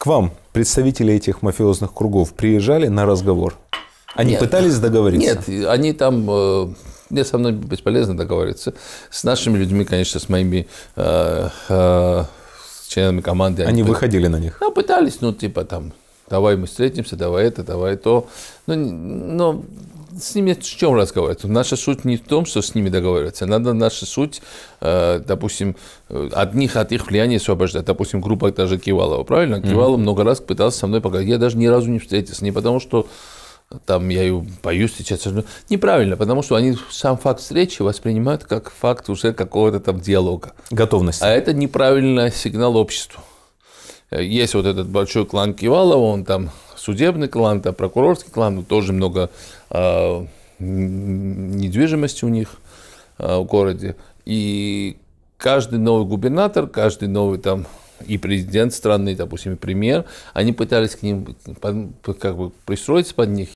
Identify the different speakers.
Speaker 1: К вам представители этих мафиозных кругов приезжали на разговор? Они нет, пытались договориться? Нет, они там... Э, мне со мной бесполезно договориться. С нашими людьми, конечно, с моими э, э, членами команды. Они, они выходили на них? Ну, пытались, ну, типа там, давай мы встретимся, давай это, давай то. Ну, но с ними с чем разговаривать? Наша суть не в том, что с ними договариваться. Надо наша суть, э, допустим, э, от них, от их влияния освобождать. Допустим, группа даже Кивалова, правильно? Mm-hmm. Кивалов много раз пытался со мной поговорить. Я даже ни разу не встретился. Не потому, что там я ее боюсь сейчас. Неправильно, потому что они сам факт встречи воспринимают как факт уже какого-то там диалога. Готовность. А это неправильный сигнал обществу. Э, есть вот этот большой клан Кивалова, он там судебный клан, там, прокурорский клан, тоже много э, недвижимости у них э, в городе. И каждый новый губернатор, каждый новый там и президент страны, допустим, и премьер, они пытались к ним как бы пристроиться под них